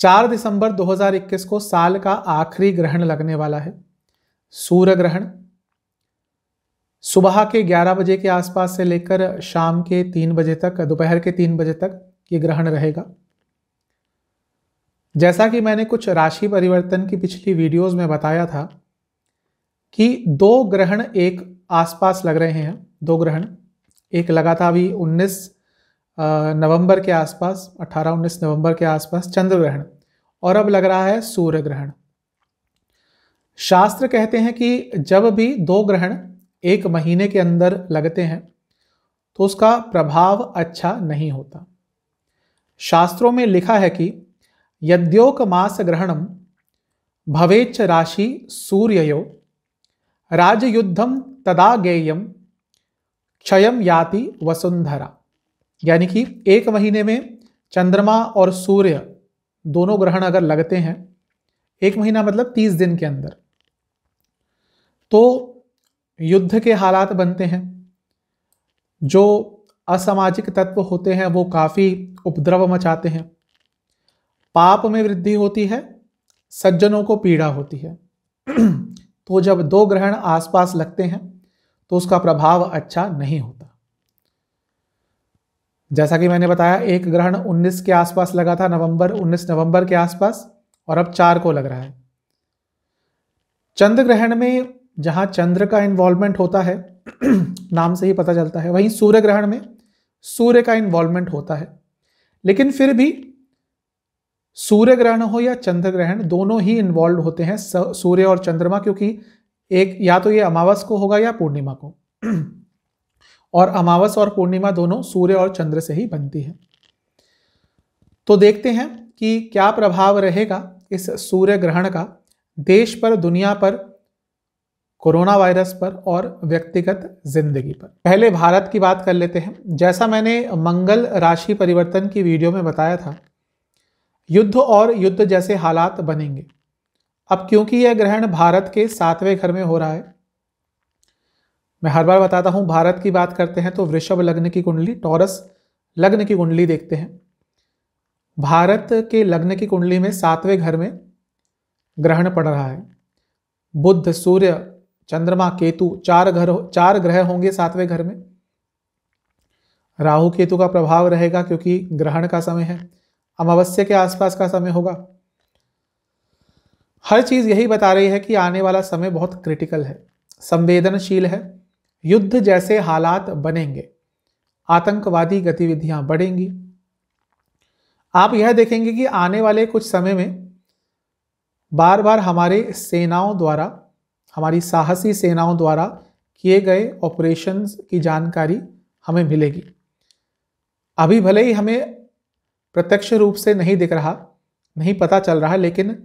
चार दिसंबर 2021 को साल का आखिरी ग्रहण लगने वाला है सूर्य ग्रहण सुबह के 11 बजे के आसपास से लेकर शाम के तीन बजे तक दोपहर के तीन बजे तक ये ग्रहण रहेगा जैसा कि मैंने कुछ राशि परिवर्तन की पिछली वीडियोस में बताया था कि दो ग्रहण एक आसपास लग रहे हैं दो ग्रहण एक लगा था अभी उन्नीस नवंबर के आसपास 18-19 नवंबर के आसपास चंद्र ग्रहण और अब लग रहा है सूर्य ग्रहण शास्त्र कहते हैं कि जब भी दो ग्रहण एक महीने के अंदर लगते हैं तो उसका प्रभाव अच्छा नहीं होता शास्त्रों में लिखा है कि यद्योक मास ग्रहणम भवेच राशि सूर्ययो राजयुद्धम तदा गेयम क्षय याति वसुंधरा यानी कि एक महीने में चंद्रमा और सूर्य दोनों ग्रहण अगर लगते हैं एक महीना मतलब तीस दिन के अंदर तो युद्ध के हालात बनते हैं जो असामाजिक तत्व होते हैं वो काफ़ी उपद्रव मचाते हैं पाप में वृद्धि होती है सज्जनों को पीड़ा होती है तो जब दो ग्रहण आसपास लगते हैं तो उसका प्रभाव अच्छा नहीं होता जैसा कि मैंने बताया एक ग्रहण 19 के आसपास लगा था नवंबर 19 नवंबर के आसपास और अब चार को लग रहा है चंद्र ग्रहण में जहां चंद्र का इन्वॉल्वमेंट होता है नाम से ही पता चलता है वहीं सूर्य ग्रहण में सूर्य का इन्वॉल्वमेंट होता है लेकिन फिर भी सूर्य ग्रहण हो या चंद्र ग्रहण दोनों ही इन्वॉल्व होते हैं सूर्य और चंद्रमा क्योंकि एक या तो ये अमावस को होगा या पूर्णिमा को और अमावस और पूर्णिमा दोनों सूर्य और चंद्र से ही बनती है तो देखते हैं कि क्या प्रभाव रहेगा इस सूर्य ग्रहण का देश पर दुनिया पर कोरोना वायरस पर और व्यक्तिगत जिंदगी पर पहले भारत की बात कर लेते हैं जैसा मैंने मंगल राशि परिवर्तन की वीडियो में बताया था युद्ध और युद्ध जैसे हालात बनेंगे अब क्योंकि यह ग्रहण भारत के सातवें घर में हो रहा है मैं हर बार बताता हूँ भारत की बात करते हैं तो वृषभ लग्न की कुंडली टॉरस लग्न की कुंडली देखते हैं भारत के लग्न की कुंडली में सातवें घर में ग्रहण पड़ रहा है बुद्ध सूर्य चंद्रमा केतु चार घर चार ग्रह होंगे सातवें घर में राहु केतु का प्रभाव रहेगा क्योंकि ग्रहण का समय है अमावस्या के आसपास का समय होगा हर चीज़ यही बता रही है कि आने वाला समय बहुत क्रिटिकल है संवेदनशील है युद्ध जैसे हालात बनेंगे आतंकवादी गतिविधियां बढ़ेंगी आप यह देखेंगे कि आने वाले कुछ समय में बार बार हमारे सेनाओं द्वारा हमारी साहसी सेनाओं द्वारा किए गए ऑपरेशंस की जानकारी हमें मिलेगी अभी भले ही हमें प्रत्यक्ष रूप से नहीं दिख रहा नहीं पता चल रहा लेकिन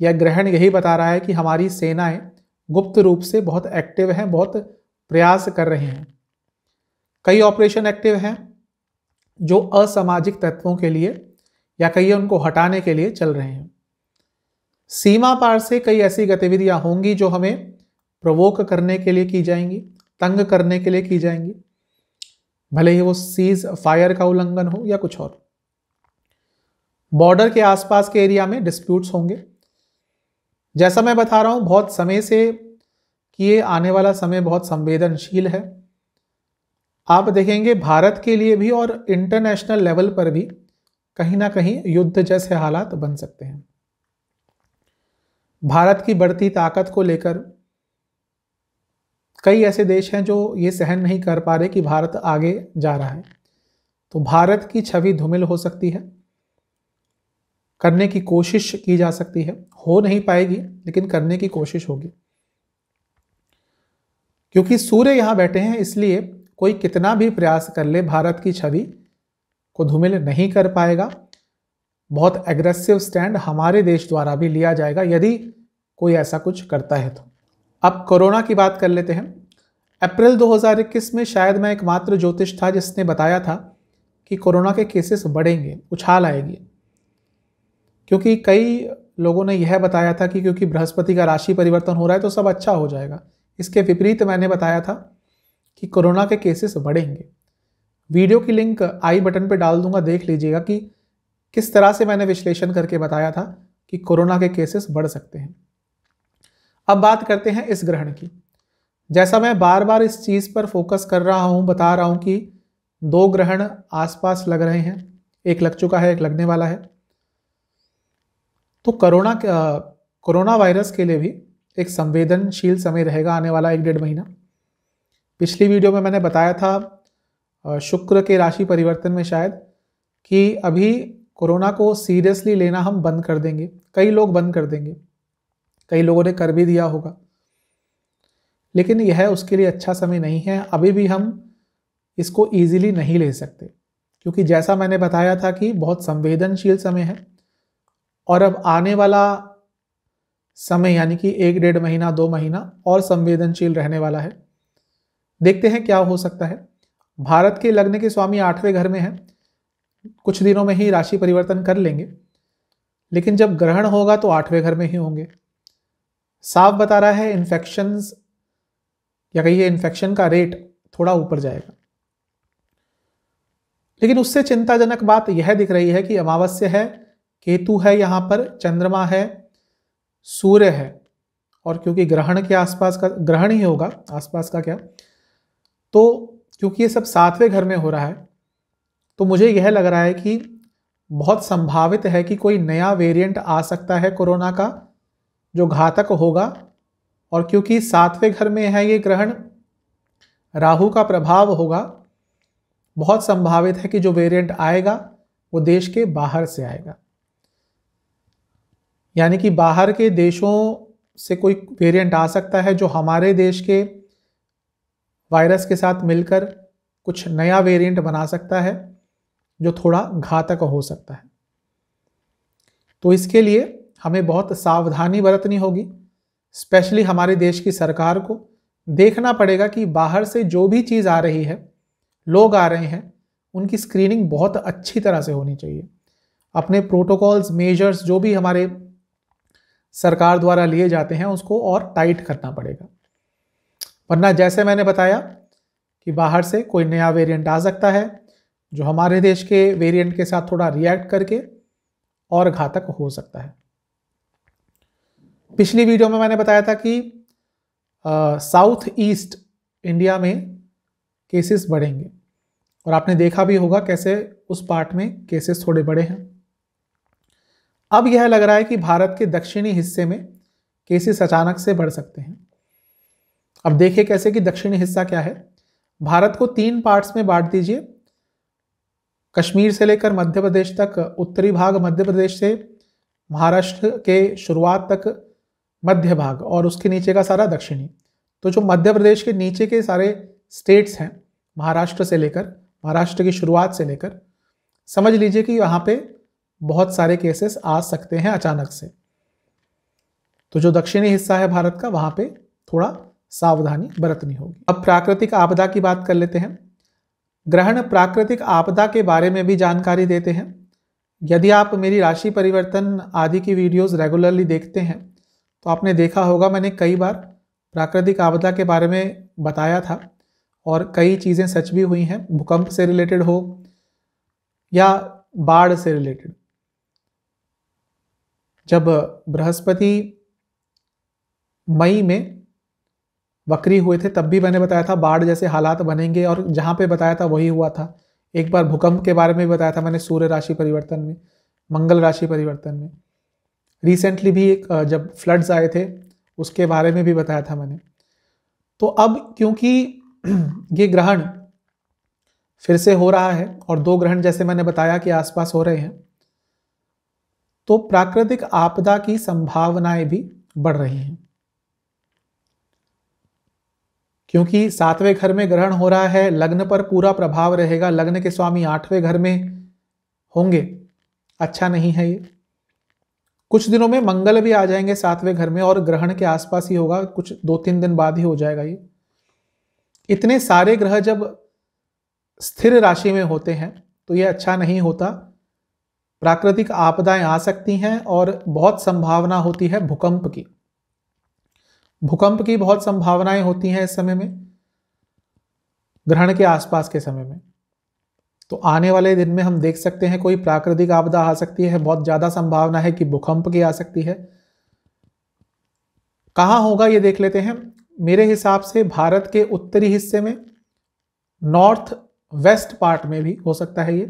यह ग्रहण यही बता रहा है कि हमारी सेनाएं गुप्त रूप से बहुत एक्टिव हैं बहुत प्रयास कर रहे हैं कई ऑपरेशन एक्टिव हैं जो असामाजिक तत्वों के लिए या कई उनको हटाने के लिए चल रहे हैं सीमा पार से कई ऐसी गतिविधियां होंगी जो हमें प्रवोक करने के लिए की जाएंगी तंग करने के लिए की जाएंगी भले ही वो सीज फायर का उल्लंघन हो या कुछ और बॉर्डर के आसपास के एरिया में डिस्प्यूट्स होंगे जैसा मैं बता रहा हूं बहुत समय से कि ये आने वाला समय बहुत संवेदनशील है आप देखेंगे भारत के लिए भी और इंटरनेशनल लेवल पर भी कहीं ना कहीं युद्ध जैसे हालात बन सकते हैं भारत की बढ़ती ताकत को लेकर कई ऐसे देश हैं जो ये सहन नहीं कर पा रहे कि भारत आगे जा रहा है तो भारत की छवि धूमिल हो सकती है करने की कोशिश की जा सकती है हो नहीं पाएगी लेकिन करने की कोशिश होगी क्योंकि सूर्य यहाँ बैठे हैं इसलिए कोई कितना भी प्रयास कर ले भारत की छवि को धूमिल नहीं कर पाएगा बहुत एग्रेसिव स्टैंड हमारे देश द्वारा भी लिया जाएगा यदि कोई ऐसा कुछ करता है तो अब कोरोना की बात कर लेते हैं अप्रैल 2021 में शायद मैं एकमात्र ज्योतिष था जिसने बताया था कि कोरोना के केसेस बढ़ेंगे उछाल आएगी क्योंकि कई लोगों ने यह बताया था कि क्योंकि बृहस्पति का राशि परिवर्तन हो रहा है तो सब अच्छा हो जाएगा इसके विपरीत मैंने बताया था कि कोरोना के केसेस बढ़ेंगे वीडियो की लिंक आई बटन पर डाल दूंगा देख लीजिएगा कि किस तरह से मैंने विश्लेषण करके बताया था कि कोरोना के केसेस बढ़ सकते हैं अब बात करते हैं इस ग्रहण की जैसा मैं बार बार इस चीज़ पर फोकस कर रहा हूँ बता रहा हूँ कि दो ग्रहण आसपास लग रहे हैं एक लग चुका है एक लगने वाला है तो कोरोना कोरोना वायरस के लिए भी एक संवेदनशील समय रहेगा आने वाला एक डेढ़ महीना पिछली वीडियो में मैंने बताया था शुक्र के राशि परिवर्तन में शायद कि अभी कोरोना को सीरियसली लेना हम बंद कर देंगे कई लोग बंद कर देंगे कई लोगों ने कर भी दिया होगा लेकिन यह उसके लिए अच्छा समय नहीं है अभी भी हम इसको ईजिली नहीं ले सकते क्योंकि जैसा मैंने बताया था कि बहुत संवेदनशील समय है और अब आने वाला समय यानी कि एक डेढ़ महीना दो महीना और संवेदनशील रहने वाला है देखते हैं क्या हो सकता है भारत के लग्न के स्वामी आठवें घर में हैं कुछ दिनों में ही राशि परिवर्तन कर लेंगे लेकिन जब ग्रहण होगा तो आठवें घर में ही होंगे साफ बता रहा है इन्फेक्शंस या कहिए इन्फेक्शन का रेट थोड़ा ऊपर जाएगा लेकिन उससे चिंताजनक बात यह दिख रही है कि अमावस्या है केतु है यहाँ पर चंद्रमा है सूर्य है और क्योंकि ग्रहण के आसपास का ग्रहण ही होगा आसपास का क्या तो क्योंकि ये सब सातवें घर में हो रहा है तो मुझे यह लग रहा है कि बहुत संभावित है कि कोई नया वेरिएंट आ सकता है कोरोना का जो घातक होगा और क्योंकि सातवें घर में है ये ग्रहण राहु का प्रभाव होगा बहुत संभावित है कि जो वेरिएंट आएगा वो देश के बाहर से आएगा यानी कि बाहर के देशों से कोई वेरिएंट आ सकता है जो हमारे देश के वायरस के साथ मिलकर कुछ नया वेरिएंट बना सकता है जो थोड़ा घातक हो सकता है तो इसके लिए हमें बहुत सावधानी बरतनी होगी स्पेशली हमारे देश की सरकार को देखना पड़ेगा कि बाहर से जो भी चीज़ आ रही है लोग आ रहे हैं उनकी स्क्रीनिंग बहुत अच्छी तरह से होनी चाहिए अपने प्रोटोकॉल्स मेजर्स जो भी हमारे सरकार द्वारा लिए जाते हैं उसको और टाइट करना पड़ेगा वरना जैसे मैंने बताया कि बाहर से कोई नया वेरिएंट आ सकता है जो हमारे देश के वेरिएंट के साथ थोड़ा रिएक्ट करके और घातक हो सकता है पिछली वीडियो में मैंने बताया था कि साउथ ईस्ट इंडिया में केसेस बढ़ेंगे और आपने देखा भी होगा कैसे उस पार्ट में केसेस थोड़े बड़े हैं अब यह लग रहा है कि भारत के दक्षिणी हिस्से में केसेस अचानक से बढ़ सकते हैं अब देखिए कैसे कि दक्षिणी हिस्सा क्या है भारत को तीन पार्ट्स में बांट दीजिए कश्मीर से लेकर मध्य प्रदेश तक उत्तरी भाग मध्य प्रदेश से महाराष्ट्र के शुरुआत तक मध्य भाग और उसके नीचे का सारा दक्षिणी तो जो मध्य प्रदेश के नीचे के सारे स्टेट्स हैं महाराष्ट्र से लेकर महाराष्ट्र की शुरुआत से लेकर समझ लीजिए कि यहाँ पे बहुत सारे केसेस आ सकते हैं अचानक से तो जो दक्षिणी हिस्सा है भारत का वहाँ पे थोड़ा सावधानी बरतनी होगी अब प्राकृतिक आपदा की बात कर लेते हैं ग्रहण प्राकृतिक आपदा के बारे में भी जानकारी देते हैं यदि आप मेरी राशि परिवर्तन आदि की वीडियोस रेगुलरली देखते हैं तो आपने देखा होगा मैंने कई बार प्राकृतिक आपदा के बारे में बताया था और कई चीज़ें सच भी हुई हैं भूकंप से रिलेटेड हो या बाढ़ से रिलेटेड जब बृहस्पति मई में वक्री हुए थे तब भी मैंने बताया था बाढ़ जैसे हालात बनेंगे और जहाँ पे बताया था वही हुआ था एक बार भूकंप के बारे में भी बताया था मैंने सूर्य राशि परिवर्तन में मंगल राशि परिवर्तन में रिसेंटली भी एक जब फ्लड्स आए थे उसके बारे में भी बताया था मैंने तो अब क्योंकि ये ग्रहण फिर से हो रहा है और दो ग्रहण जैसे मैंने बताया कि आसपास हो रहे हैं तो प्राकृतिक आपदा की संभावनाएं भी बढ़ रही हैं क्योंकि सातवें घर में ग्रहण हो रहा है लग्न पर पूरा प्रभाव रहेगा लग्न के स्वामी आठवें घर में होंगे अच्छा नहीं है ये कुछ दिनों में मंगल भी आ जाएंगे सातवें घर में और ग्रहण के आसपास ही होगा कुछ दो तीन दिन बाद ही हो जाएगा ये इतने सारे ग्रह जब स्थिर राशि में होते हैं तो ये अच्छा नहीं होता प्राकृतिक आपदाएं आ सकती हैं और बहुत संभावना होती है भूकंप की भूकंप की बहुत संभावनाएं होती हैं इस समय में ग्रहण के आसपास के समय में तो आने वाले दिन में हम देख सकते हैं कोई प्राकृतिक आपदा आ सकती है बहुत ज़्यादा संभावना है कि भूकंप की आ सकती है कहाँ होगा ये देख लेते हैं मेरे हिसाब से भारत के उत्तरी हिस्से में नॉर्थ वेस्ट पार्ट में भी हो सकता है ये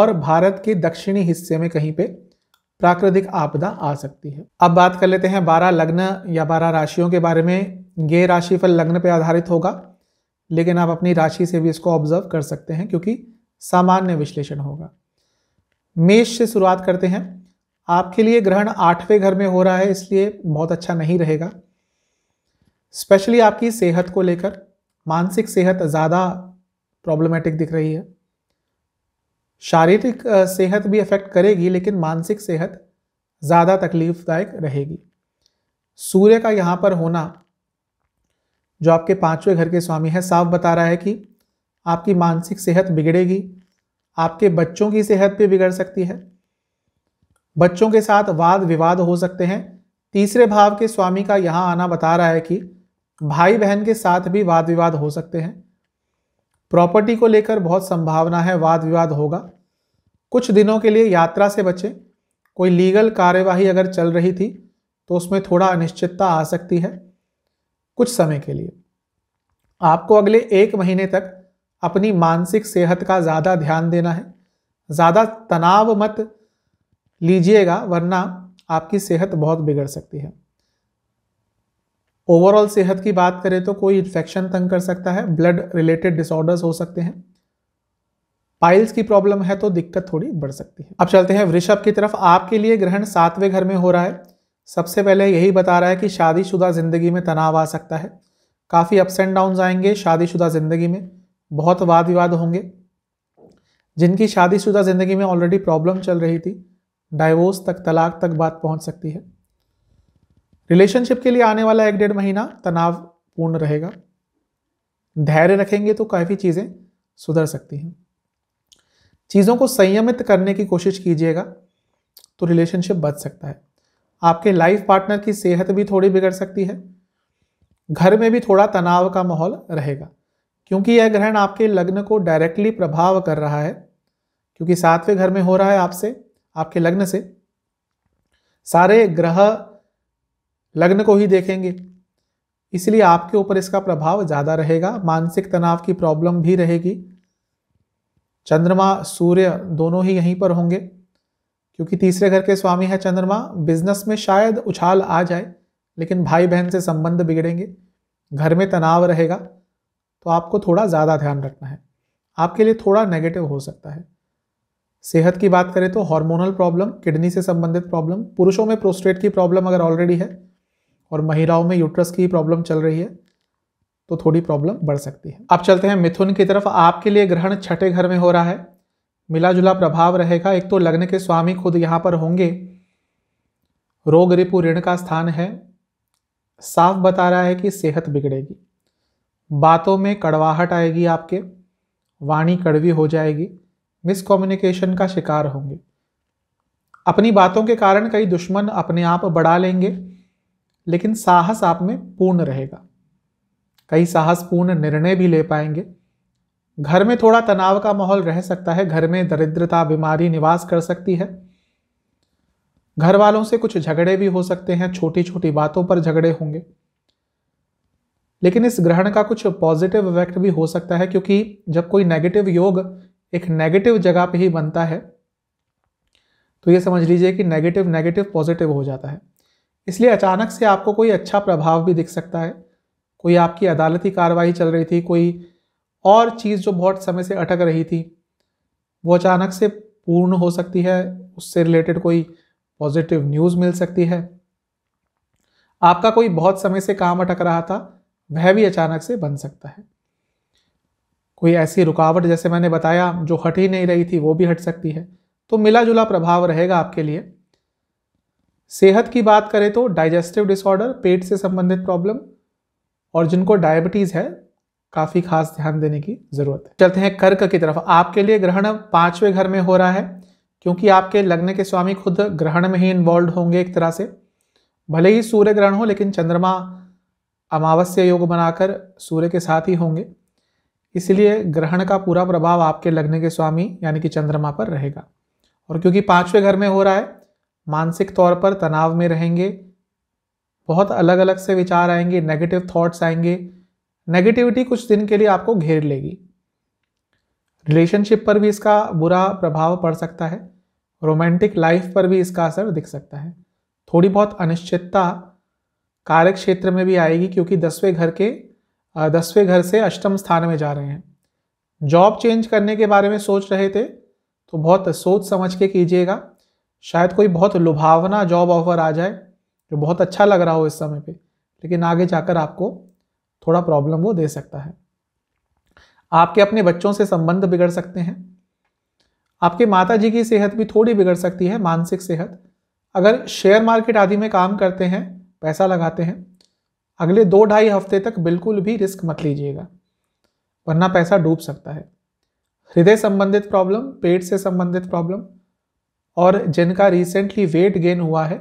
और भारत के दक्षिणी हिस्से में कहीं पे प्राकृतिक आपदा आ सकती है अब बात कर लेते हैं बारह लग्न या बारह राशियों के बारे में ये राशिफल लग्न पर आधारित होगा लेकिन आप अपनी राशि से भी इसको ऑब्जर्व कर सकते हैं क्योंकि सामान्य विश्लेषण होगा मेष से शुरुआत करते हैं आपके लिए ग्रहण आठवें घर में हो रहा है इसलिए बहुत अच्छा नहीं रहेगा स्पेशली आपकी सेहत को लेकर मानसिक सेहत ज़्यादा प्रॉब्लमेटिक दिख रही है शारीरिक सेहत भी अफेक्ट करेगी लेकिन मानसिक सेहत ज़्यादा तकलीफदायक रहेगी सूर्य का यहाँ पर होना जो आपके पांचवें घर के स्वामी है साफ बता रहा है कि आपकी मानसिक सेहत बिगड़ेगी आपके बच्चों की सेहत भी बिगड़ सकती है बच्चों के साथ वाद विवाद हो सकते हैं तीसरे भाव के स्वामी का यहाँ आना बता रहा है कि भाई बहन के साथ भी वाद विवाद हो सकते हैं प्रॉपर्टी को लेकर बहुत संभावना है वाद विवाद होगा कुछ दिनों के लिए यात्रा से बचें कोई लीगल कार्यवाही अगर चल रही थी तो उसमें थोड़ा अनिश्चितता आ सकती है कुछ समय के लिए आपको अगले एक महीने तक अपनी मानसिक सेहत का ज़्यादा ध्यान देना है ज़्यादा तनाव मत लीजिएगा वरना आपकी सेहत बहुत बिगड़ सकती है ओवरऑल सेहत की बात करें तो कोई इन्फेक्शन तंग कर सकता है ब्लड रिलेटेड डिसऑर्डर्स हो सकते हैं पाइल्स की प्रॉब्लम है तो दिक्कत थोड़ी बढ़ सकती है अब चलते हैं वृषभ की तरफ आपके लिए ग्रहण सातवें घर में हो रहा है सबसे पहले यही बता रहा है कि शादीशुदा ज़िंदगी में तनाव आ सकता है काफ़ी अप्स एंड डाउन आएंगे शादीशुदा ज़िंदगी में बहुत वाद विवाद होंगे जिनकी शादीशुदा ज़िंदगी में ऑलरेडी प्रॉब्लम चल रही थी डाइवोर्स तक तलाक तक बात पहुंच सकती है रिलेशनशिप के लिए आने वाला एक डेढ़ महीना तनावपूर्ण रहेगा धैर्य रखेंगे तो काफ़ी चीज़ें सुधर सकती हैं चीज़ों को संयमित करने की कोशिश कीजिएगा तो रिलेशनशिप बच सकता है आपके लाइफ पार्टनर की सेहत भी थोड़ी बिगड़ सकती है घर में भी थोड़ा तनाव का माहौल रहेगा क्योंकि यह ग्रहण आपके लग्न को डायरेक्टली प्रभाव कर रहा है क्योंकि सातवें घर में हो रहा है आपसे आपके लग्न से सारे ग्रह लग्न को ही देखेंगे इसलिए आपके ऊपर इसका प्रभाव ज़्यादा रहेगा मानसिक तनाव की प्रॉब्लम भी रहेगी चंद्रमा सूर्य दोनों ही यहीं पर होंगे क्योंकि तीसरे घर के स्वामी है चंद्रमा बिजनेस में शायद उछाल आ जाए लेकिन भाई बहन से संबंध बिगड़ेंगे घर में तनाव रहेगा तो आपको थोड़ा ज़्यादा ध्यान रखना है आपके लिए थोड़ा नेगेटिव हो सकता है सेहत की बात करें तो हार्मोनल प्रॉब्लम किडनी से संबंधित प्रॉब्लम पुरुषों में प्रोस्टेट की प्रॉब्लम अगर ऑलरेडी है और महिलाओं में यूट्रस की प्रॉब्लम चल रही है तो थोड़ी प्रॉब्लम बढ़ सकती है अब चलते हैं मिथुन की तरफ आपके लिए ग्रहण छठे घर में हो रहा है मिला जुला प्रभाव रहेगा एक तो लग्न के स्वामी खुद यहाँ पर होंगे रोग रिपु ऋण का स्थान है साफ बता रहा है कि सेहत बिगड़ेगी बातों में कड़वाहट आएगी आपके वाणी कड़वी हो जाएगी मिसकम्युनिकेशन का शिकार होंगे अपनी बातों के कारण कई दुश्मन अपने आप बढ़ा लेंगे लेकिन साहस आप में पूर्ण रहेगा कई साहसपूर्ण निर्णय भी ले पाएंगे घर में थोड़ा तनाव का माहौल रह सकता है घर में दरिद्रता बीमारी निवास कर सकती है घर वालों से कुछ झगड़े भी हो सकते हैं छोटी छोटी बातों पर झगड़े होंगे लेकिन इस ग्रहण का कुछ पॉजिटिव इफेक्ट भी हो सकता है क्योंकि जब कोई नेगेटिव योग एक नेगेटिव जगह पे ही बनता है तो ये समझ लीजिए कि नेगेटिव नेगेटिव पॉजिटिव हो जाता है इसलिए अचानक से आपको कोई अच्छा प्रभाव भी दिख सकता है कोई आपकी अदालती कार्रवाई चल रही थी कोई और चीज़ जो बहुत समय से अटक रही थी वो अचानक से पूर्ण हो सकती है उससे रिलेटेड कोई पॉजिटिव न्यूज़ मिल सकती है आपका कोई बहुत समय से काम अटक रहा था वह भी अचानक से बन सकता है कोई ऐसी रुकावट जैसे मैंने बताया जो हट ही नहीं रही थी वो भी हट सकती है तो मिला जुला प्रभाव रहेगा आपके लिए सेहत की बात करें तो डाइजेस्टिव डिसऑर्डर पेट से संबंधित प्रॉब्लम और जिनको डायबिटीज़ है काफ़ी खास ध्यान देने की ज़रूरत है चलते हैं कर्क की तरफ आपके लिए ग्रहण पाँचवें घर में हो रहा है क्योंकि आपके लग्न के स्वामी खुद ग्रहण में ही इन्वॉल्व होंगे एक तरह से भले ही सूर्य ग्रहण हो लेकिन चंद्रमा अमावस्या योग बनाकर सूर्य के साथ ही होंगे इसलिए ग्रहण का पूरा प्रभाव आपके लग्न के स्वामी यानी कि चंद्रमा पर रहेगा और क्योंकि पाँचवें घर में हो रहा है मानसिक तौर पर तनाव में रहेंगे बहुत अलग अलग से विचार आएंगे नेगेटिव थॉट्स आएंगे नेगेटिविटी कुछ दिन के लिए आपको घेर लेगी रिलेशनशिप पर भी इसका बुरा प्रभाव पड़ सकता है रोमांटिक लाइफ पर भी इसका असर दिख सकता है थोड़ी बहुत अनिश्चितता कार्य क्षेत्र में भी आएगी क्योंकि दसवें घर के दसवें घर से अष्टम स्थान में जा रहे हैं जॉब चेंज करने के बारे में सोच रहे थे तो बहुत सोच समझ के कीजिएगा शायद कोई बहुत लुभावना जॉब ऑफर आ जाए जो बहुत अच्छा लग रहा हो इस समय पे लेकिन आगे जाकर आपको थोड़ा प्रॉब्लम वो दे सकता है आपके अपने बच्चों से संबंध बिगड़ सकते हैं आपके माता जी की सेहत भी थोड़ी बिगड़ सकती है मानसिक सेहत अगर शेयर मार्केट आदि में काम करते हैं पैसा लगाते हैं अगले दो ढाई हफ्ते तक बिल्कुल भी रिस्क मत लीजिएगा वरना पैसा डूब सकता है हृदय संबंधित प्रॉब्लम पेट से संबंधित प्रॉब्लम और जिनका रिसेंटली वेट गेन हुआ है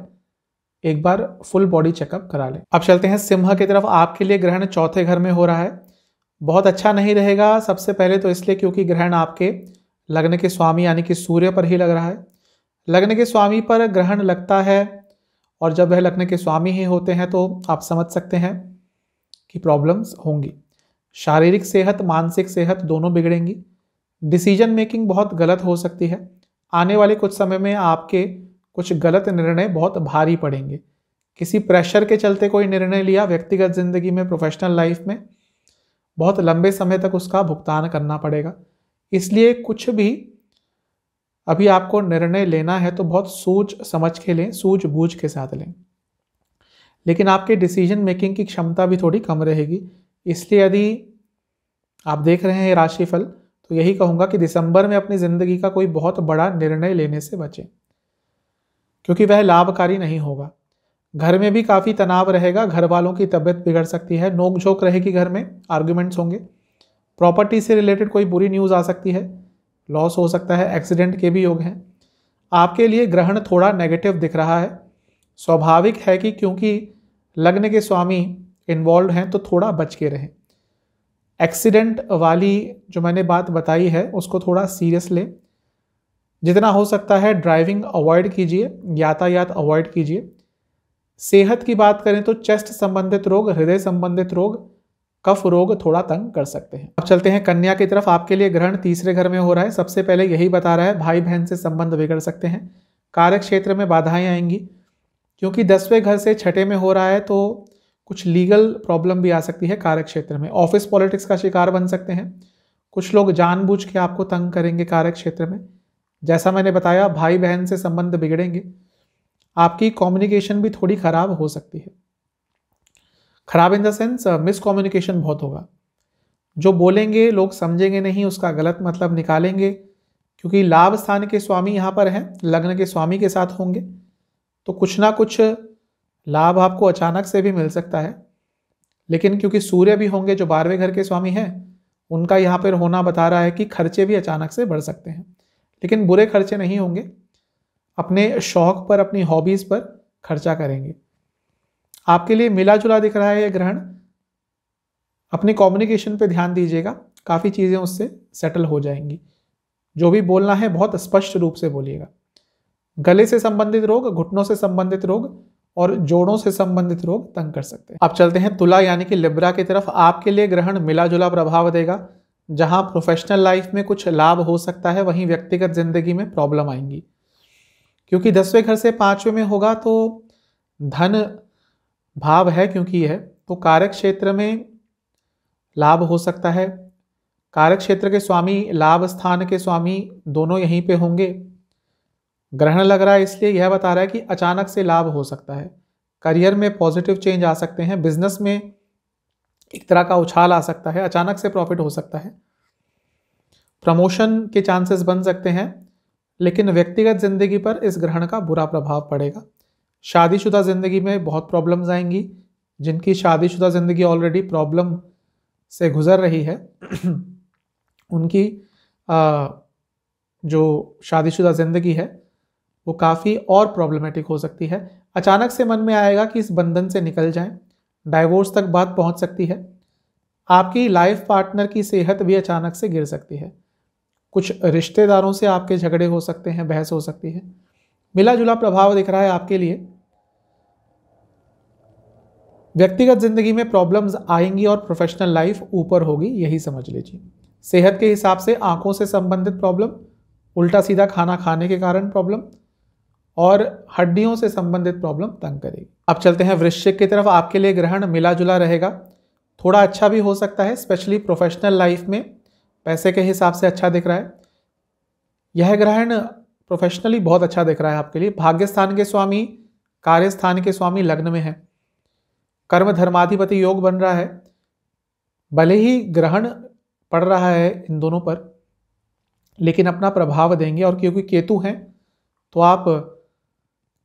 एक बार फुल बॉडी चेकअप करा लें अब चलते हैं सिम्हा की तरफ आपके लिए ग्रहण चौथे घर में हो रहा है बहुत अच्छा नहीं रहेगा सबसे पहले तो इसलिए क्योंकि ग्रहण आपके लग्न के स्वामी यानी कि सूर्य पर ही लग रहा है लग्न के स्वामी पर ग्रहण लगता है और जब वह लग्न के स्वामी ही होते हैं तो आप समझ सकते हैं कि प्रॉब्लम्स होंगी शारीरिक सेहत मानसिक सेहत दोनों बिगड़ेंगी डिसीजन मेकिंग बहुत गलत हो सकती है आने वाले कुछ समय में आपके कुछ गलत निर्णय बहुत भारी पड़ेंगे किसी प्रेशर के चलते कोई निर्णय लिया व्यक्तिगत ज़िंदगी में प्रोफेशनल लाइफ में बहुत लंबे समय तक उसका भुगतान करना पड़ेगा इसलिए कुछ भी अभी आपको निर्णय लेना है तो बहुत सोच समझ के लें सूझबूझ के साथ लें लेकिन आपके डिसीजन मेकिंग की क्षमता भी थोड़ी कम रहेगी इसलिए यदि आप देख रहे हैं राशिफल तो यही कहूँगा कि दिसंबर में अपनी ज़िंदगी का कोई बहुत बड़ा निर्णय लेने से बचें क्योंकि वह लाभकारी नहीं होगा घर में भी काफ़ी तनाव रहेगा घर वालों की तबीयत बिगड़ सकती है नोकझोंक रहेगी घर में आर्ग्यूमेंट्स होंगे प्रॉपर्टी से रिलेटेड कोई बुरी न्यूज़ आ सकती है लॉस हो सकता है एक्सीडेंट के भी योग हैं आपके लिए ग्रहण थोड़ा नेगेटिव दिख रहा है स्वाभाविक है कि क्योंकि लग्न के स्वामी इन्वॉल्व हैं तो थोड़ा बच के रहें एक्सीडेंट वाली जो मैंने बात बताई है उसको थोड़ा सीरियस लें जितना हो सकता है ड्राइविंग अवॉइड कीजिए यातायात अवॉइड कीजिए सेहत की बात करें तो चेस्ट संबंधित रोग हृदय संबंधित रोग कफ रोग थोड़ा तंग कर सकते हैं अब चलते हैं कन्या की तरफ आपके लिए ग्रहण तीसरे घर में हो रहा है सबसे पहले यही बता रहा है भाई बहन से संबंध बिगड़ सकते हैं कार्य क्षेत्र में बाधाएं आएंगी क्योंकि दसवें घर से छठे में हो रहा है तो कुछ लीगल प्रॉब्लम भी आ सकती है कार्य क्षेत्र में ऑफिस पॉलिटिक्स का शिकार बन सकते हैं कुछ लोग जानबूझ के आपको तंग करेंगे कार्य क्षेत्र में जैसा मैंने बताया भाई बहन से संबंध बिगड़ेंगे आपकी कम्युनिकेशन भी थोड़ी खराब हो सकती है खराब इन द सेंस मिसकम्युनिकेशन बहुत होगा जो बोलेंगे लोग समझेंगे नहीं उसका गलत मतलब निकालेंगे क्योंकि लाभ स्थान के स्वामी यहाँ पर हैं लग्न के स्वामी के साथ होंगे तो कुछ ना कुछ लाभ आपको अचानक से भी मिल सकता है लेकिन क्योंकि सूर्य भी होंगे जो बारहवें घर के स्वामी हैं उनका यहाँ पर होना बता रहा है कि खर्चे भी अचानक से बढ़ सकते हैं लेकिन बुरे खर्चे नहीं होंगे अपने शौक पर अपनी हॉबीज़ पर खर्चा करेंगे आपके लिए मिला जुला दिख रहा है ये ग्रहण अपने कम्युनिकेशन पे ध्यान दीजिएगा काफ़ी चीज़ें उससे सेटल हो जाएंगी जो भी बोलना है बहुत स्पष्ट रूप से बोलिएगा गले से संबंधित रोग घुटनों से संबंधित रोग और जोड़ों से संबंधित रोग तंग कर सकते हैं अब चलते हैं तुला यानी कि लिब्रा की तरफ आपके लिए ग्रहण मिला जुला प्रभाव देगा जहां प्रोफेशनल लाइफ में कुछ लाभ हो सकता है वहीं व्यक्तिगत जिंदगी में प्रॉब्लम आएंगी क्योंकि दसवें घर से पाँचवें में होगा तो धन भाव है क्योंकि यह तो कार्य क्षेत्र में लाभ हो सकता है कार्य क्षेत्र के स्वामी लाभ स्थान के स्वामी दोनों यहीं पे होंगे ग्रहण लग रहा है इसलिए यह बता रहा है कि अचानक से लाभ हो सकता है करियर में पॉजिटिव चेंज आ सकते हैं बिजनेस में एक तरह का उछाल आ सकता है अचानक से प्रॉफिट हो सकता है प्रमोशन के चांसेस बन सकते हैं लेकिन व्यक्तिगत जिंदगी पर इस ग्रहण का बुरा प्रभाव पड़ेगा शादीशुदा ज़िंदगी में बहुत प्रॉब्लम्स आएंगी जिनकी शादीशुदा ज़िंदगी ऑलरेडी प्रॉब्लम से गुज़र रही है उनकी आ, जो शादीशुदा ज़िंदगी है वो काफ़ी और प्रॉब्लमेटिक हो सकती है अचानक से मन में आएगा कि इस बंधन से निकल जाएं डाइवोर्स तक बात पहुंच सकती है आपकी लाइफ पार्टनर की सेहत भी अचानक से गिर सकती है कुछ रिश्तेदारों से आपके झगड़े हो सकते हैं बहस हो सकती है मिला जुला प्रभाव दिख रहा है आपके लिए व्यक्तिगत जिंदगी में प्रॉब्लम्स आएंगी और प्रोफेशनल लाइफ ऊपर होगी यही समझ लीजिए सेहत के हिसाब से आंखों से संबंधित प्रॉब्लम उल्टा सीधा खाना खाने के कारण प्रॉब्लम और हड्डियों से संबंधित प्रॉब्लम तंग करेगी अब चलते हैं वृश्चिक की तरफ आपके लिए ग्रहण मिला जुला रहेगा थोड़ा अच्छा भी हो सकता है स्पेशली प्रोफेशनल लाइफ में पैसे के हिसाब से अच्छा दिख रहा है यह ग्रहण प्रोफेशनली बहुत अच्छा दिख रहा है आपके लिए भाग्य स्थान के स्वामी कार्यस्थान के स्वामी लग्न में है कर्म धर्माधिपति योग बन रहा है भले ही ग्रहण पड़ रहा है इन दोनों पर लेकिन अपना प्रभाव देंगे और क्योंकि केतु हैं तो आप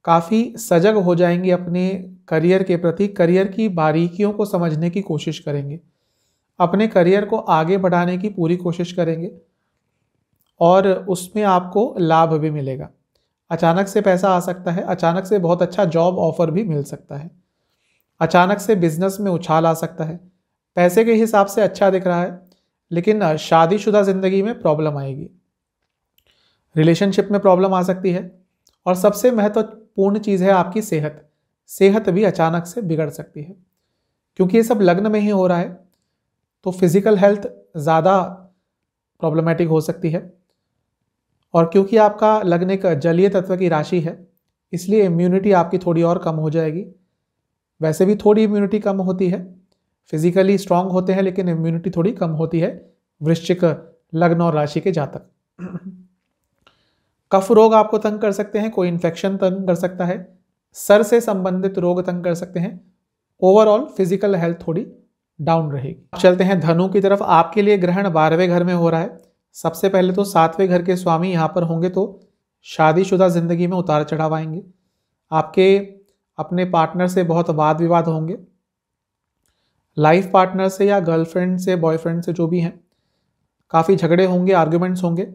काफ़ी सजग हो जाएंगे अपने करियर के प्रति करियर की बारीकियों को समझने की कोशिश करेंगे अपने करियर को आगे बढ़ाने की पूरी कोशिश करेंगे और उसमें आपको लाभ भी मिलेगा अचानक से पैसा आ सकता है अचानक से बहुत अच्छा जॉब ऑफर भी मिल सकता है अचानक से बिजनेस में उछाल आ सकता है पैसे के हिसाब से अच्छा दिख रहा है लेकिन शादीशुदा ज़िंदगी में प्रॉब्लम आएगी रिलेशनशिप में प्रॉब्लम आ सकती है और सबसे महत्व पूर्ण चीज़ है आपकी सेहत सेहत भी अचानक से बिगड़ सकती है क्योंकि ये सब लग्न में ही हो रहा है तो फिज़िकल हेल्थ ज़्यादा प्रॉब्लमेटिक हो सकती है और क्योंकि आपका लग्न एक जलीय तत्व की राशि है इसलिए इम्यूनिटी आपकी थोड़ी और कम हो जाएगी वैसे भी थोड़ी इम्यूनिटी कम होती है फिजिकली स्ट्रांग होते हैं लेकिन इम्यूनिटी थोड़ी कम होती है वृश्चिक लग्न और राशि के जातक कफ रोग आपको तंग कर सकते हैं कोई इन्फेक्शन तंग कर सकता है सर से संबंधित रोग तंग कर सकते हैं ओवरऑल फिजिकल हेल्थ थोड़ी डाउन रहेगी चलते हैं धनु की तरफ आपके लिए ग्रहण बारहवें घर में हो रहा है सबसे पहले तो सातवें घर के स्वामी यहाँ पर होंगे तो शादीशुदा ज़िंदगी में उतार चढ़ाव आएंगे आपके अपने पार्टनर से बहुत वाद विवाद होंगे लाइफ पार्टनर से या गर्लफ्रेंड से बॉयफ्रेंड से जो भी हैं काफ़ी झगड़े होंगे आर्ग्यूमेंट्स होंगे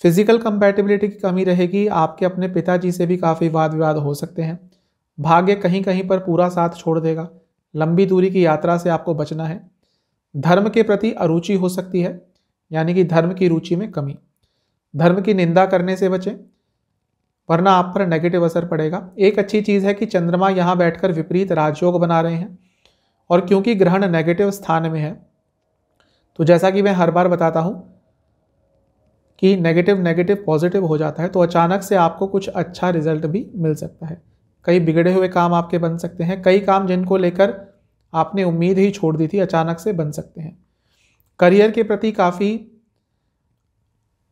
फिजिकल कंपैटिबिलिटी की कमी रहेगी आपके अपने पिताजी से भी काफ़ी वाद विवाद हो सकते हैं भाग्य कहीं कहीं पर पूरा साथ छोड़ देगा लंबी दूरी की यात्रा से आपको बचना है धर्म के प्रति अरुचि हो सकती है यानी कि धर्म की रुचि में कमी धर्म की निंदा करने से बचें वरना आप पर नेगेटिव असर पड़ेगा एक अच्छी चीज़ है कि चंद्रमा यहाँ बैठकर विपरीत राजयोग बना रहे हैं और क्योंकि ग्रहण नेगेटिव स्थान में है तो जैसा कि मैं हर बार बताता हूँ कि नेगेटिव नेगेटिव पॉजिटिव हो जाता है तो अचानक से आपको कुछ अच्छा रिजल्ट भी मिल सकता है कई बिगड़े हुए काम आपके बन सकते हैं कई काम जिनको लेकर आपने उम्मीद ही छोड़ दी थी अचानक से बन सकते हैं करियर के प्रति काफ़ी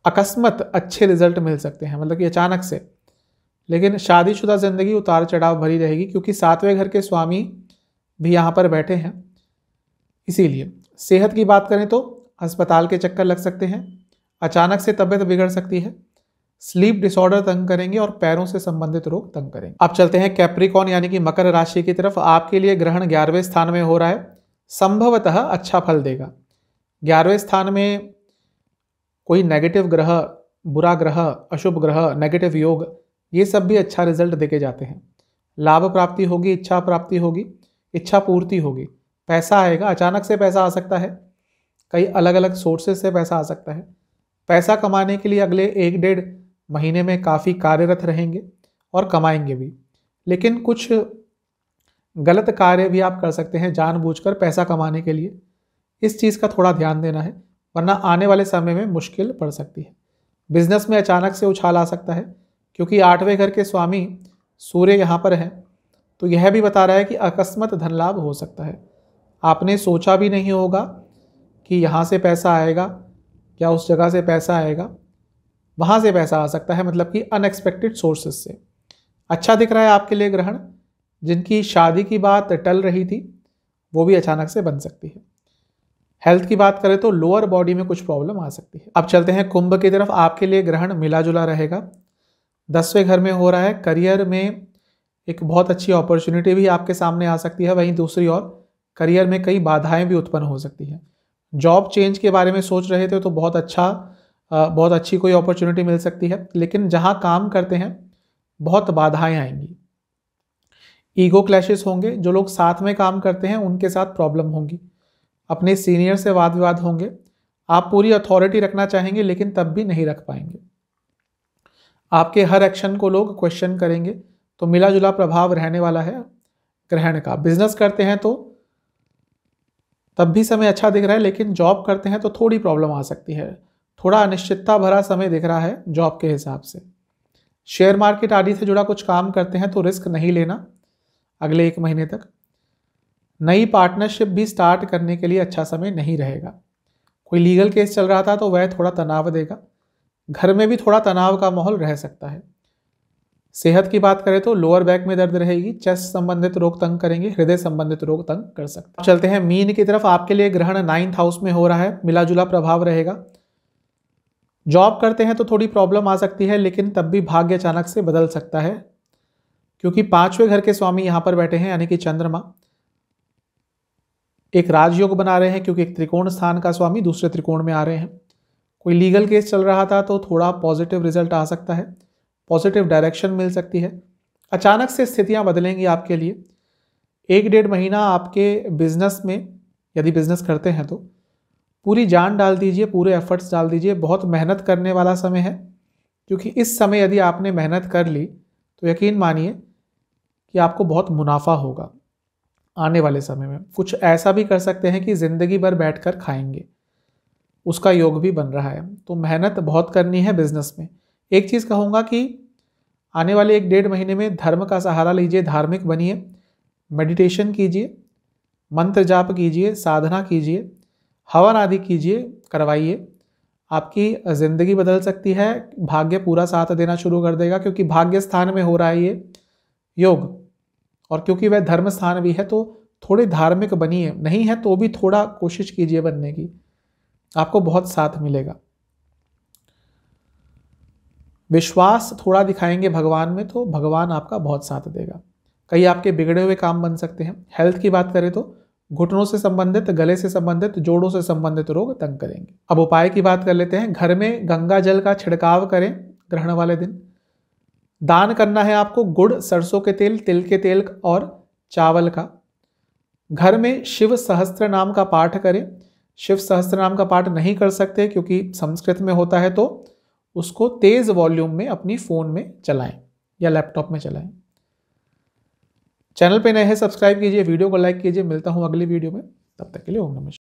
अकस्मत अच्छे रिजल्ट मिल सकते हैं मतलब कि अचानक से लेकिन शादीशुदा ज़िंदगी उतार चढ़ाव भरी रहेगी क्योंकि सातवें घर के स्वामी भी यहाँ पर बैठे हैं इसीलिए सेहत की बात करें तो अस्पताल के चक्कर लग सकते हैं अचानक से तबीयत बिगड़ सकती है स्लीप डिसऑर्डर तंग करेंगे और पैरों से संबंधित रोग तंग करेंगे अब चलते हैं कैप्रिकॉन यानी कि मकर राशि की तरफ आपके लिए ग्रहण ग्यारहवें स्थान में हो रहा है संभवतः अच्छा फल देगा ग्यारहवें स्थान में कोई नेगेटिव ग्रह बुरा ग्रह अशुभ ग्रह नेगेटिव योग ये सब भी अच्छा रिजल्ट देके जाते हैं लाभ प्राप्ति होगी इच्छा प्राप्ति होगी इच्छा पूर्ति होगी पैसा आएगा अचानक से पैसा आ सकता है कई अलग अलग सोर्सेज से पैसा आ सकता है पैसा कमाने के लिए अगले एक डेढ़ महीने में काफ़ी कार्यरत रहेंगे और कमाएंगे भी लेकिन कुछ गलत कार्य भी आप कर सकते हैं जानबूझकर पैसा कमाने के लिए इस चीज़ का थोड़ा ध्यान देना है वरना आने वाले समय में मुश्किल पड़ सकती है बिजनेस में अचानक से उछाल आ सकता है क्योंकि आठवें घर के स्वामी सूर्य यहाँ पर हैं तो यह भी बता रहा है कि अकस्मत धन लाभ हो सकता है आपने सोचा भी नहीं होगा कि यहाँ से पैसा आएगा क्या उस जगह से पैसा आएगा वहाँ से पैसा आ सकता है मतलब कि अनएक्सपेक्टेड सोर्सेज से अच्छा दिख रहा है आपके लिए ग्रहण जिनकी शादी की बात टल रही थी वो भी अचानक से बन सकती है हेल्थ की बात करें तो लोअर बॉडी में कुछ प्रॉब्लम आ सकती है अब चलते हैं कुंभ की तरफ आपके लिए ग्रहण मिला जुला रहेगा दसवें घर में हो रहा है करियर में एक बहुत अच्छी अपॉर्चुनिटी भी आपके सामने आ सकती है वहीं दूसरी ओर करियर में कई बाधाएं भी उत्पन्न हो सकती हैं जॉब चेंज के बारे में सोच रहे थे तो बहुत अच्छा बहुत अच्छी कोई अपॉर्चुनिटी मिल सकती है लेकिन जहाँ काम करते हैं बहुत बाधाएं आएंगी ईगो क्लैशेस होंगे जो लोग साथ में काम करते हैं उनके साथ प्रॉब्लम होंगी अपने सीनियर से वाद विवाद होंगे आप पूरी अथॉरिटी रखना चाहेंगे लेकिन तब भी नहीं रख पाएंगे आपके हर एक्शन को लोग क्वेश्चन करेंगे तो मिला जुला प्रभाव रहने वाला है ग्रहण का बिजनेस करते हैं तो तब भी समय अच्छा दिख रहा है लेकिन जॉब करते हैं तो थोड़ी प्रॉब्लम आ सकती है थोड़ा अनिश्चितता भरा समय दिख रहा है जॉब के हिसाब से शेयर मार्केट आदि से जुड़ा कुछ काम करते हैं तो रिस्क नहीं लेना अगले एक महीने तक नई पार्टनरशिप भी स्टार्ट करने के लिए अच्छा समय नहीं रहेगा कोई लीगल केस चल रहा था तो वह थोड़ा तनाव देगा घर में भी थोड़ा तनाव का माहौल रह सकता है सेहत की बात करें तो लोअर बैक में दर्द रहेगी चेस्ट संबंधित रोग तंग करेंगे हृदय संबंधित रोग तंग कर सकते हैं चलते हैं मीन की तरफ आपके लिए ग्रहण नाइन्थ हाउस में हो रहा है मिला जुला प्रभाव रहेगा जॉब करते हैं तो थोड़ी प्रॉब्लम आ सकती है लेकिन तब भी भाग्य अचानक से बदल सकता है क्योंकि पांचवें घर के स्वामी यहां पर बैठे हैं यानी कि चंद्रमा एक राजयोग बना रहे हैं क्योंकि एक त्रिकोण स्थान का स्वामी दूसरे त्रिकोण में आ रहे हैं कोई लीगल केस चल रहा था तो थोड़ा पॉजिटिव रिजल्ट आ सकता है पॉजिटिव डायरेक्शन मिल सकती है अचानक से स्थितियाँ बदलेंगी आपके लिए एक डेढ़ महीना आपके बिजनेस में यदि बिजनेस करते हैं तो पूरी जान डाल दीजिए पूरे एफर्ट्स डाल दीजिए बहुत मेहनत करने वाला समय है क्योंकि इस समय यदि आपने मेहनत कर ली तो यकीन मानिए कि आपको बहुत मुनाफा होगा आने वाले समय में कुछ ऐसा भी कर सकते हैं कि ज़िंदगी भर बैठ कर खाएंगे उसका योग भी बन रहा है तो मेहनत बहुत करनी है बिजनेस में एक चीज़ कहूँगा कि आने वाले एक डेढ़ महीने में धर्म का सहारा लीजिए धार्मिक बनिए मेडिटेशन कीजिए मंत्र जाप कीजिए साधना कीजिए हवन आदि कीजिए करवाइए आपकी ज़िंदगी बदल सकती है भाग्य पूरा साथ देना शुरू कर देगा क्योंकि भाग्य स्थान में हो रहा है ये योग और क्योंकि वह धर्म स्थान भी है तो थोड़े धार्मिक बनिए नहीं है तो भी थोड़ा कोशिश कीजिए बनने की आपको बहुत साथ मिलेगा विश्वास थोड़ा दिखाएंगे भगवान में तो भगवान आपका बहुत साथ देगा कई आपके बिगड़े हुए काम बन सकते हैं हेल्थ की बात करें तो घुटनों से संबंधित गले से संबंधित जोड़ों से संबंधित रोग तंग करेंगे अब उपाय की बात कर लेते हैं घर में गंगा जल का छिड़काव करें ग्रहण वाले दिन दान करना है आपको गुड़ सरसों के तेल तिल के तेल और चावल का घर में शिव सहस्त्र नाम का पाठ करें शिव सहस्त्र नाम का पाठ नहीं कर सकते क्योंकि संस्कृत में होता है तो उसको तेज़ वॉल्यूम में अपनी फ़ोन में चलाएं या लैपटॉप में चलाएं चैनल पे नए हैं सब्सक्राइब कीजिए वीडियो को लाइक कीजिए मिलता हूँ अगली वीडियो में तब तक के लिए ओम नमस्कार